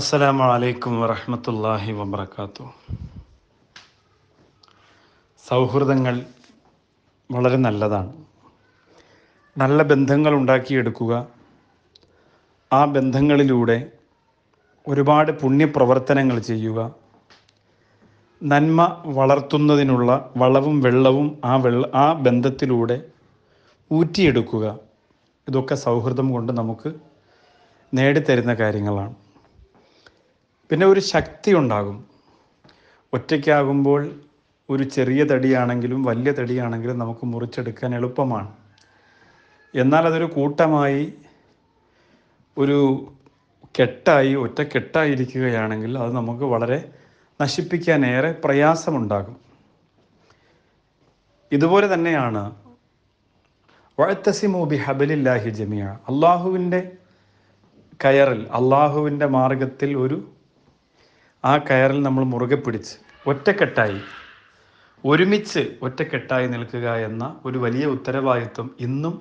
അസ്സലാമു അലൈക്കും വറഹമത്തല്ലാഹി വബർക്കാത്തു സൗഹൃദങ്ങൾ വളരെ നല്ലതാണ് നല്ല ബന്ധങ്ങൾ ഉണ്ടാക്കിയെടുക്കുക ആ ബന്ധങ്ങളിലൂടെ ഒരുപാട് പുണ്യപ്രവർത്തനങ്ങൾ ചെയ്യുക നന്മ വളർത്തുന്നതിനുള്ള വളവും വെള്ളവും ആ വെള്ള ആ ബന്ധത്തിലൂടെ ഊറ്റിയെടുക്കുക ഇതൊക്കെ സൗഹൃദം കൊണ്ട് നമുക്ക് നേടിത്തരുന്ന കാര്യങ്ങളാണ് പിന്നെ ഒരു ശക്തി ഉണ്ടാകും ഒറ്റയ്ക്കാകുമ്പോൾ ഒരു ചെറിയ തടിയാണെങ്കിലും വലിയ തടിയാണെങ്കിലും നമുക്ക് മുറിച്ചെടുക്കാൻ എളുപ്പമാണ് എന്നാൽ അതൊരു കൂട്ടമായി ഒരു കെട്ടായി ഒറ്റ കെട്ടായിരിക്കുകയാണെങ്കിൽ അത് നമുക്ക് വളരെ നശിപ്പിക്കാൻ ഏറെ പ്രയാസമുണ്ടാകും ഇതുപോലെ തന്നെയാണ് വഴത്തസിമു ബി ഹബലില്ലാഹി ജമിയ അള്ളാഹുവിൻ്റെ കയറിൽ അള്ളാഹുവിൻ്റെ മാർഗത്തിൽ ഒരു ആ കയറിൽ നമ്മൾ മുറുകെ പിടിച്ച് ഒറ്റക്കെട്ടായി ഒരുമിച്ച് ഒറ്റക്കെട്ടായി നിൽക്കുക എന്ന ഒരു വലിയ ഉത്തരവാദിത്വം ഇന്നും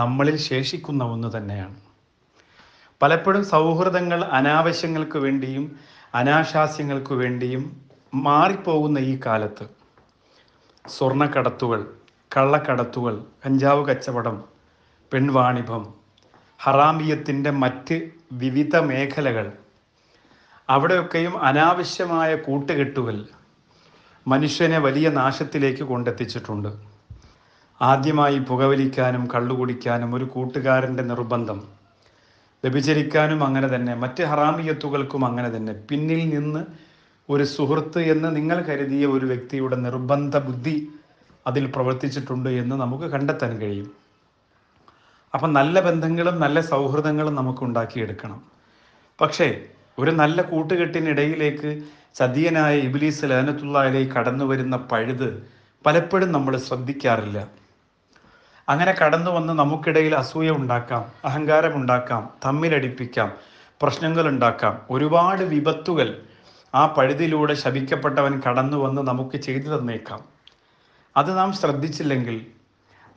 നമ്മളിൽ ശേഷിക്കുന്ന ഒന്ന് തന്നെയാണ് പലപ്പോഴും സൗഹൃദങ്ങൾ അനാവശ്യങ്ങൾക്ക് വേണ്ടിയും അനാശാസ്യങ്ങൾക്ക് വേണ്ടിയും മാറിപ്പോകുന്ന ഈ കാലത്ത് സ്വർണ്ണക്കടത്തുകൾ കള്ളക്കടത്തുകൾ കഞ്ചാവ് കച്ചവടം പെൺവാണിഭം ഹറാമിയത്തിൻ്റെ മറ്റ് വിവിധ മേഖലകൾ അവിടെയൊക്കെയും അനാവശ്യമായ കൂട്ടുകെട്ടുകൾ മനുഷ്യനെ വലിയ നാശത്തിലേക്ക് കൊണ്ടെത്തിച്ചിട്ടുണ്ട് ആദ്യമായി പുകവലിക്കാനും കള്ളുകുടിക്കാനും ഒരു കൂട്ടുകാരൻ്റെ നിർബന്ധം വ്യഭിചരിക്കാനും അങ്ങനെ തന്നെ മറ്റ് ഹറാമിയത്തുകൾക്കും അങ്ങനെ തന്നെ പിന്നിൽ നിന്ന് ഒരു സുഹൃത്ത് എന്ന് നിങ്ങൾ കരുതിയ ഒരു വ്യക്തിയുടെ നിർബന്ധ ബുദ്ധി അതിൽ പ്രവർത്തിച്ചിട്ടുണ്ട് എന്ന് നമുക്ക് കണ്ടെത്താൻ കഴിയും അപ്പം നല്ല ബന്ധങ്ങളും നല്ല സൗഹൃദങ്ങളും നമുക്ക് ഉണ്ടാക്കിയെടുക്കണം പക്ഷേ ഒരു നല്ല കൂട്ടുകെട്ടിനിടയിലേക്ക് സതീയനായ ഇബിലീസ് ലഹനത്തുള്ളയിലേക്ക് കടന്നു വരുന്ന പഴുത് പലപ്പോഴും നമ്മൾ ശ്രദ്ധിക്കാറില്ല അങ്ങനെ കടന്നു വന്ന് നമുക്കിടയിൽ അസൂയ ഉണ്ടാക്കാം അഹങ്കാരമുണ്ടാക്കാം തമ്മിലടിപ്പിക്കാം പ്രശ്നങ്ങൾ ഉണ്ടാക്കാം ഒരുപാട് വിപത്തുകൾ ആ പഴുതിലൂടെ ശപിക്കപ്പെട്ടവൻ കടന്നു വന്ന് നമുക്ക് ചെയ്തു തന്നേക്കാം അത് നാം ശ്രദ്ധിച്ചില്ലെങ്കിൽ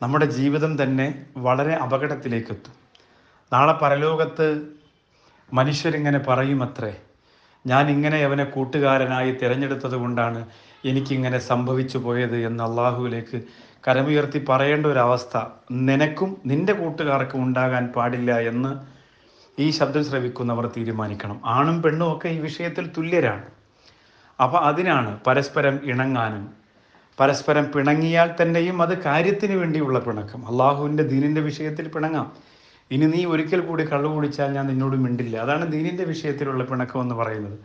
നമ്മുടെ ജീവിതം തന്നെ വളരെ അപകടത്തിലേക്കെത്തും നാളെ പരലോകത്ത് മനുഷ്യരിങ്ങനെ പറയുമത്രേ ഞാൻ ഇങ്ങനെ അവനെ കൂട്ടുകാരനായി തിരഞ്ഞെടുത്തത് കൊണ്ടാണ് എനിക്കിങ്ങനെ സംഭവിച്ചു പോയത് എന്ന് അള്ളാഹുവിലേക്ക് കരമുയർത്തി പറയേണ്ട ഒരവസ്ഥ നിനക്കും നിന്റെ കൂട്ടുകാർക്കും ഉണ്ടാകാൻ പാടില്ല എന്ന് ഈ ശബ്ദം ശ്രവിക്കുന്നവർ തീരുമാനിക്കണം ആണും പെണ്ണും ഒക്കെ ഈ വിഷയത്തിൽ തുല്യരാണ് അപ്പോൾ അതിനാണ് പരസ്പരം ഇണങ്ങാനും പരസ്പരം പിണങ്ങിയാൽ തന്നെയും അത് കാര്യത്തിന് വേണ്ടിയുള്ള പിണക്കം അള്ളാഹുവിൻ്റെ ദീനിൻ്റെ വിഷയത്തിൽ പിണങ്ങാം ഇനി നീ ഒരിക്കൽ കൂടി കള്ളു കുടിച്ചാൽ ഞാൻ നിന്നോട് മിണ്ടില്ല അതാണ് ദീനിൻ്റെ വിഷയത്തിലുള്ള പിണക്കം എന്ന് പറയുന്നത്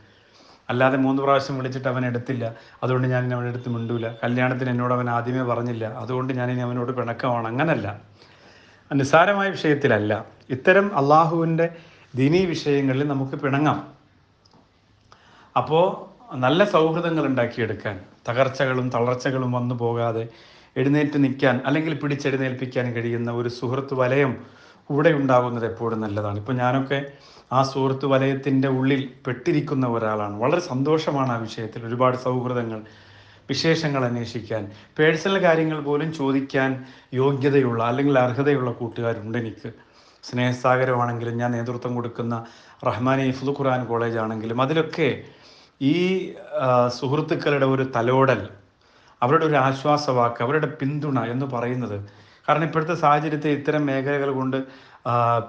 അല്ലാതെ മൂന്ന് പ്രാവശ്യം വിളിച്ചിട്ട് അവൻ എടുത്തില്ല അതുകൊണ്ട് ഞാൻ ഇനി അവനെടുത്ത് മിണ്ടൂല കല്യാണത്തിന് എന്നോട് അവൻ ആദ്യമേ പറഞ്ഞില്ല അതുകൊണ്ട് ഞാൻ ഇനി അവനോട് പിണക്കമാണ് അങ്ങനല്ല നിസ്സാരമായ വിഷയത്തിലല്ല ഇത്തരം അള്ളാഹുവിൻ്റെ ദീനീ വിഷയങ്ങളിൽ നമുക്ക് പിണങ്ങാം അപ്പോൾ നല്ല സൗഹൃദങ്ങൾ ഉണ്ടാക്കിയെടുക്കാൻ തകർച്ചകളും തളർച്ചകളും വന്നു പോകാതെ എഴുന്നേറ്റ് നിൽക്കാൻ അല്ലെങ്കിൽ പിടിച്ചെഴുന്നേൽപ്പിക്കാൻ കഴിയുന്ന ഒരു സുഹൃത്ത് വലയം കൂടെ ഉണ്ടാകുന്നത് എപ്പോഴും നല്ലതാണ് ഇപ്പോൾ ഞാനൊക്കെ ആ സുഹൃത്ത് വലയത്തിൻ്റെ ഉള്ളിൽ പെട്ടിരിക്കുന്ന ഒരാളാണ് വളരെ സന്തോഷമാണ് ആ വിഷയത്തിൽ ഒരുപാട് സൗഹൃദങ്ങൾ വിശേഷങ്ങൾ അന്വേഷിക്കാൻ പേഴ്സണൽ കാര്യങ്ങൾ പോലും ചോദിക്കാൻ യോഗ്യതയുള്ള അല്ലെങ്കിൽ അർഹതയുള്ള കൂട്ടുകാരുണ്ട് എനിക്ക് സ്നേഹസാഗരമാണെങ്കിലും ഞാൻ നേതൃത്വം കൊടുക്കുന്ന റഹ്മാൻ ഇഫ്ലു ഖുർആൻ കോളേജ് ആണെങ്കിലും അതിലൊക്കെ ഈ സുഹൃത്തുക്കളുടെ ഒരു തലോടൽ അവരുടെ ഒരു ആശ്വാസവാക്ക് അവരുടെ പിന്തുണ എന്ന് പറയുന്നത് കാരണം ഇപ്പോഴത്തെ സാഹചര്യത്തിൽ ഇത്തരം മേഖലകൾ കൊണ്ട്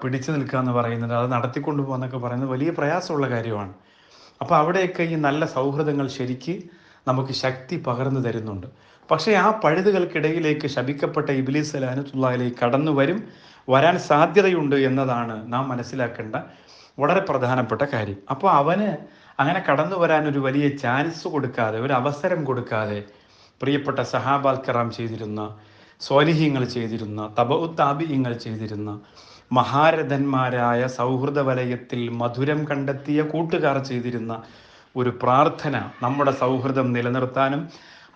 പിടിച്ചു നിൽക്കുക എന്ന് പറയുന്നത് അത് നടത്തിക്കൊണ്ടു പോകുന്നൊക്കെ പറയുന്നത് വലിയ പ്രയാസമുള്ള കാര്യമാണ് അപ്പോൾ അവിടെയൊക്കെ ഈ നല്ല സൗഹൃദങ്ങൾ ശരിക്ക് നമുക്ക് ശക്തി പകർന്നു തരുന്നുണ്ട് പക്ഷേ ആ പഴുതുകൾക്കിടയിലേക്ക് ശപിക്കപ്പെട്ട ഇബിലീസ് അലാനത്തുള്ളയിലേക്ക് കടന്നു വരും വരാൻ സാധ്യതയുണ്ട് എന്നതാണ് നാം മനസ്സിലാക്കേണ്ട വളരെ പ്രധാനപ്പെട്ട കാര്യം അപ്പോൾ അവന് അങ്ങനെ കടന്നു വരാൻ ഒരു വലിയ ചാൻസ് കൊടുക്കാതെ ഒരു അവസരം കൊടുക്കാതെ പ്രിയപ്പെട്ട സഹാബാൽ കറാം ചെയ്തിരുന്ന സ്വാലിഹ്യങ്ങൾ ചെയ്തിരുന്ന തബഉ ചെയ്തിരുന്ന മഹാരഥന്മാരായ സൗഹൃദ വലയത്തിൽ മധുരം കണ്ടെത്തിയ കൂട്ടുകാർ ചെയ്തിരുന്ന ഒരു പ്രാർത്ഥന നമ്മുടെ സൗഹൃദം നിലനിർത്താനും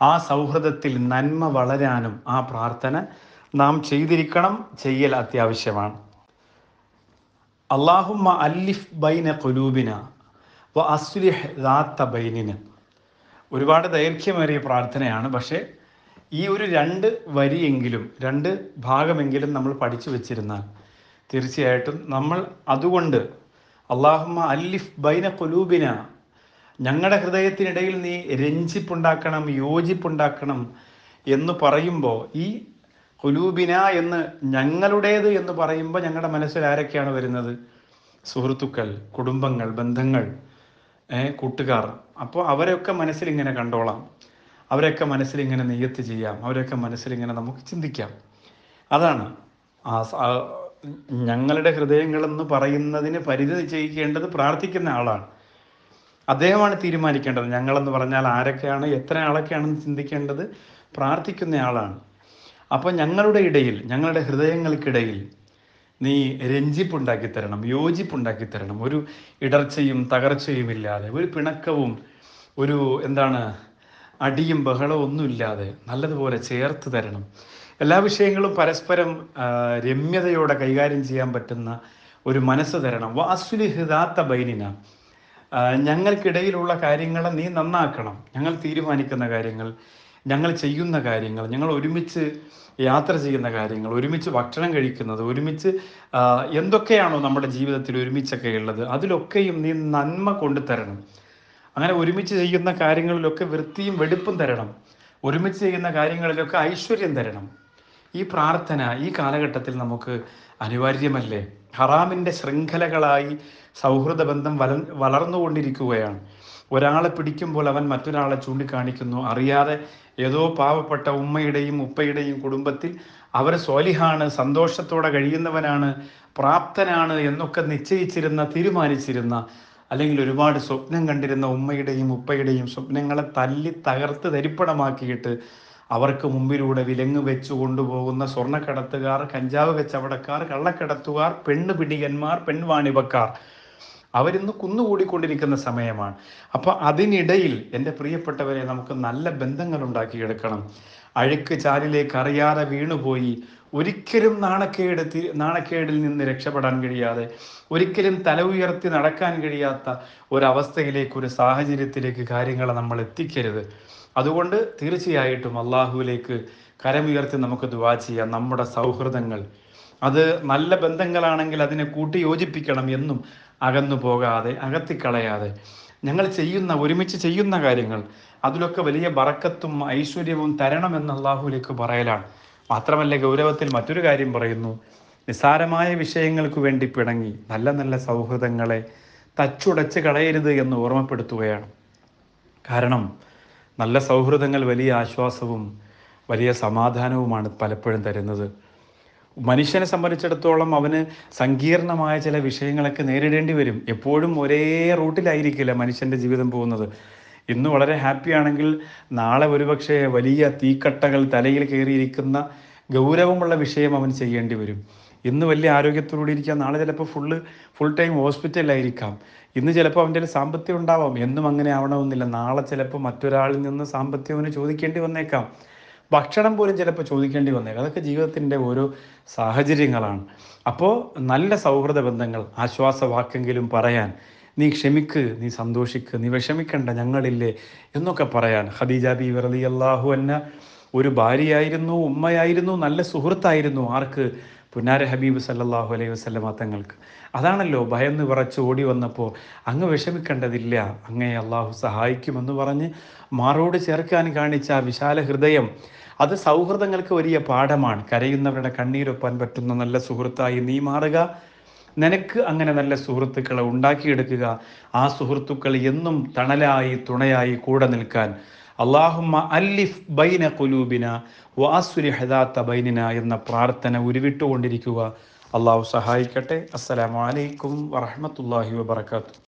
ആ സൗഹൃദത്തിൽ നന്മ വളരാനും ആ പ്രാർത്ഥന നാം ചെയ്തിരിക്കണം ചെയ്യൽ അത്യാവശ്യമാണ് അള്ളാഹുമ്മ അല്ലിഫ് ബൈന കുലൂബിന വ അസ്ലിഹ് ദാത്ത ബൈനിന് ഒരുപാട് ദൈർഘ്യമേറിയ പ്രാർത്ഥനയാണ് പക്ഷേ ഈ ഒരു രണ്ട് വരിയെങ്കിലും രണ്ട് ഭാഗമെങ്കിലും നമ്മൾ പഠിച്ചു വെച്ചിരുന്നാൽ തീർച്ചയായിട്ടും നമ്മൾ അതുകൊണ്ട് അള്ളാഹുമ്മ അല്ലിഫ് ബൈന കൊലൂബിന ഞങ്ങളുടെ ഹൃദയത്തിനിടയിൽ നീ രഞ്ജിപ്പുണ്ടാക്കണം യോജിപ്പുണ്ടാക്കണം എന്ന് പറയുമ്പോൾ ഈ കൊലൂബിന എന്ന് ഞങ്ങളുടേത് എന്ന് പറയുമ്പോൾ ഞങ്ങളുടെ മനസ്സിൽ ആരൊക്കെയാണ് വരുന്നത് സുഹൃത്തുക്കൾ കുടുംബങ്ങൾ ബന്ധങ്ങൾ കൂട്ടുകാർ അപ്പോൾ അവരൊക്കെ മനസ്സിൽ ഇങ്ങനെ കണ്ടോളാം അവരൊക്കെ മനസ്സിൽ ഇങ്ങനെ നെയ്യത്ത് ചെയ്യാം അവരൊക്കെ മനസ്സിൽ ഇങ്ങനെ നമുക്ക് ചിന്തിക്കാം അതാണ് ഞങ്ങളുടെ ഹൃദയങ്ങളെന്ന് പറയുന്നതിന് പരിധി ചെയ്യേണ്ടത് പ്രാർത്ഥിക്കുന്ന ആളാണ് അദ്ദേഹമാണ് തീരുമാനിക്കേണ്ടത് ഞങ്ങളെന്ന് പറഞ്ഞാൽ ആരൊക്കെയാണ് എത്ര ആളൊക്കെയാണെന്ന് ചിന്തിക്കേണ്ടത് പ്രാർത്ഥിക്കുന്ന ആളാണ് അപ്പോൾ ഞങ്ങളുടെ ഇടയിൽ ഞങ്ങളുടെ ഹൃദയങ്ങൾക്കിടയിൽ നീ രഞ്ജിപ്പുണ്ടാക്കി തരണം യോജിപ്പുണ്ടാക്കി തരണം ഒരു ഇടർച്ചയും തകർച്ചയും ഇല്ലാതെ ഒരു പിണക്കവും ഒരു എന്താണ് അടിയും ബഹളവും ഒന്നുമില്ലാതെ നല്ലതുപോലെ ചേർത്ത് തരണം എല്ലാ വിഷയങ്ങളും പരസ്പരം രമ്യതയോടെ കൈകാര്യം ചെയ്യാൻ പറ്റുന്ന ഒരു മനസ്സ് തരണം വാസുലി ഹിതാത്ത ബൈനിന ഞങ്ങൾക്കിടയിലുള്ള കാര്യങ്ങളെ നീ നന്നാക്കണം ഞങ്ങൾ തീരുമാനിക്കുന്ന കാര്യങ്ങൾ ഞങ്ങൾ ചെയ്യുന്ന കാര്യങ്ങൾ ഞങ്ങൾ ഒരുമിച്ച് യാത്ര ചെയ്യുന്ന കാര്യങ്ങൾ ഒരുമിച്ച് ഭക്ഷണം കഴിക്കുന്നത് ഒരുമിച്ച് എന്തൊക്കെയാണോ നമ്മുടെ ജീവിതത്തിൽ ഒരുമിച്ചൊക്കെ ഉള്ളത് അതിലൊക്കെയും നീ നന്മ കൊണ്ടുതരണം അങ്ങനെ ഒരുമിച്ച് ചെയ്യുന്ന കാര്യങ്ങളിലൊക്കെ വൃത്തിയും വെടുപ്പും തരണം ഒരുമിച്ച് ചെയ്യുന്ന കാര്യങ്ങളിലൊക്കെ ഐശ്വര്യം തരണം ഈ പ്രാർത്ഥന ഈ കാലഘട്ടത്തിൽ നമുക്ക് അനിവാര്യമല്ലേ ഹറാമിൻ്റെ ശൃംഖലകളായി സൗഹൃദ ബന്ധം വല വളർന്നുകൊണ്ടിരിക്കുകയാണ് ഒരാളെ പിടിക്കുമ്പോൾ അവൻ മറ്റൊരാളെ ചൂണ്ടിക്കാണിക്കുന്നു അറിയാതെ ഏതോ പാവപ്പെട്ട ഉമ്മയുടെയും ഉപ്പയുടെയും കുടുംബത്തിൽ അവർ സ്വാലിഹാണ് സന്തോഷത്തോടെ കഴിയുന്നവനാണ് പ്രാപ്തനാണ് എന്നൊക്കെ നിശ്ചയിച്ചിരുന്ന തീരുമാനിച്ചിരുന്ന അല്ലെങ്കിൽ ഒരുപാട് സ്വപ്നം കണ്ടിരുന്ന ഉമ്മയുടെയും ഉപ്പയുടെയും സ്വപ്നങ്ങളെ തല്ലി തകർത്ത് തരിപ്പണമാക്കിയിട്ട് അവർക്ക് മുമ്പിലൂടെ വിലങ്ങ് വെച്ചു കൊണ്ടുപോകുന്ന സ്വർണ്ണക്കടത്തുകാർ കഞ്ചാവ് കച്ചവടക്കാർ കള്ളക്കടത്തുകാർ പെണ്ണ് പിടികന്മാർ പെൺവാണിപക്കാർ അവരിന്ന് കുന്നുകൂടിക്കൊണ്ടിരിക്കുന്ന സമയമാണ് അപ്പോൾ അതിനിടയിൽ എൻ്റെ പ്രിയപ്പെട്ടവരെ നമുക്ക് നല്ല ബന്ധങ്ങൾ ഉണ്ടാക്കിയെടുക്കണം അഴുക്ക് ചാലിലേക്ക് അറിയാതെ വീണുപോയി ഒരിക്കലും നാണക്കേട് നാണക്കേടിൽ നിന്ന് രക്ഷപ്പെടാൻ കഴിയാതെ ഒരിക്കലും തല ഉയർത്തി നടക്കാൻ കഴിയാത്ത ഒരവസ്ഥയിലേക്ക് ഒരു സാഹചര്യത്തിലേക്ക് കാര്യങ്ങളെ നമ്മൾ എത്തിക്കരുത് അതുകൊണ്ട് തീർച്ചയായിട്ടും അള്ളാഹുവിലേക്ക് കരമുയർത്തി നമുക്ക് ദുവാ ചെയ്യാം നമ്മുടെ സൗഹൃദങ്ങൾ അത് നല്ല ബന്ധങ്ങളാണെങ്കിൽ അതിനെ കൂട്ടി യോജിപ്പിക്കണം എന്നും അകന്നു പോകാതെ അകത്തിക്കളയാതെ ഞങ്ങൾ ചെയ്യുന്ന ഒരുമിച്ച് ചെയ്യുന്ന കാര്യങ്ങൾ അതിലൊക്കെ വലിയ ബറക്കത്തും ഐശ്വര്യവും തരണമെന്ന് അള്ളാഹുലേക്ക് പറയലാണ് മാത്രമല്ല ഗൗരവത്തിൽ മറ്റൊരു കാര്യം പറയുന്നു നിസ്സാരമായ വിഷയങ്ങൾക്ക് വേണ്ടി പിണങ്ങി നല്ല നല്ല സൗഹൃദങ്ങളെ തച്ചുടച്ച് കളയരുത് എന്ന് ഓർമ്മപ്പെടുത്തുകയാണ് കാരണം നല്ല സൗഹൃദങ്ങൾ വലിയ ആശ്വാസവും വലിയ സമാധാനവുമാണ് പലപ്പോഴും തരുന്നത് മനുഷ്യനെ സംബന്ധിച്ചിടത്തോളം അവന് സങ്കീർണമായ ചില വിഷയങ്ങളൊക്കെ നേരിടേണ്ടി വരും എപ്പോഴും ഒരേ റൂട്ടിലായിരിക്കില്ല മനുഷ്യൻ്റെ ജീവിതം പോകുന്നത് ഇന്ന് വളരെ ഹാപ്പി ആണെങ്കിൽ നാളെ ഒരുപക്ഷെ വലിയ തീക്കട്ടകൾ തലയിൽ കയറിയിരിക്കുന്ന ഗൗരവമുള്ള വിഷയം അവൻ ചെയ്യേണ്ടി വരും ഇന്ന് വലിയ ആരോഗ്യത്തോടെ ഇരിക്കാം നാളെ ചിലപ്പോൾ ഫുള്ള് ഫുൾ ടൈം ഹോസ്പിറ്റലിലായിരിക്കാം ഇന്ന് ചിലപ്പോൾ അവൻ്റെ സാമ്പത്തികം ഉണ്ടാവാം എന്നും അങ്ങനെ ആവണമെന്നില്ല നാളെ ചിലപ്പോൾ മറ്റൊരാളിൽ നിന്ന് സാമ്പത്തികം ചോദിക്കേണ്ടി വന്നേക്കാം ഭക്ഷണം പോലും ചിലപ്പോൾ ചോദിക്കേണ്ടി വന്നേക്കും അതൊക്കെ ജീവിതത്തിൻ്റെ ഓരോ സാഹചര്യങ്ങളാണ് അപ്പോൾ നല്ല സൗഹൃദ ബന്ധങ്ങൾ ആശ്വാസവാക്കെങ്കിലും പറയാൻ നീ ക്ഷമിക്ക് നീ സന്തോഷിക്ക് നീ വിഷമിക്കണ്ട ഞങ്ങളില്ലേ എന്നൊക്കെ പറയാൻ ഖദീജ ബി വെറുതെ അള്ളാഹു എന്ന ഒരു ഭാര്യയായിരുന്നു ഉമ്മയായിരുന്നു നല്ല സുഹൃത്തായിരുന്നു ആർക്ക് പുന്നാര ഹബീബ് സല്ലാഹു അലൈഹി വസ്ലമ തങ്ങൾക്ക് അതാണല്ലോ ഭയന്ന് വിറച്ച് ഓടി വന്നപ്പോൾ അങ്ങ് വിഷമിക്കേണ്ടതില്ല അങ്ങേ അള്ളാഹു സഹായിക്കുമെന്ന് പറഞ്ഞ് മാറോട് ചേർക്കാൻ കാണിച്ച വിശാല ഹൃദയം അത് സൗഹൃദങ്ങൾക്ക് വലിയ പാഠമാണ് കരയുന്നവരുടെ കണ്ണീരൊപ്പാൻ പറ്റുന്ന നല്ല സുഹൃത്തായി നീ മാറുക നിനക്ക് അങ്ങനെ നല്ല സുഹൃത്തുക്കളെ ഉണ്ടാക്കിയെടുക്കുക ആ സുഹൃത്തുക്കൾ എന്നും തണലായി തുണയായി കൂടെ നിൽക്കാൻ അള്ളാഹുമ്മ അല്ലിഫ് ബൈന കുലൂബിന വാസുലിഹദാത്ത ബൈനിന എന്ന പ്രാർത്ഥന ഉരുവിട്ടുകൊണ്ടിരിക്കുക അള്ളാഹു സഹായിക്കട്ടെ അസ്സലാമലൈക്കും വറഹമത്തല്ലാഹി വാബർക്കാത്തു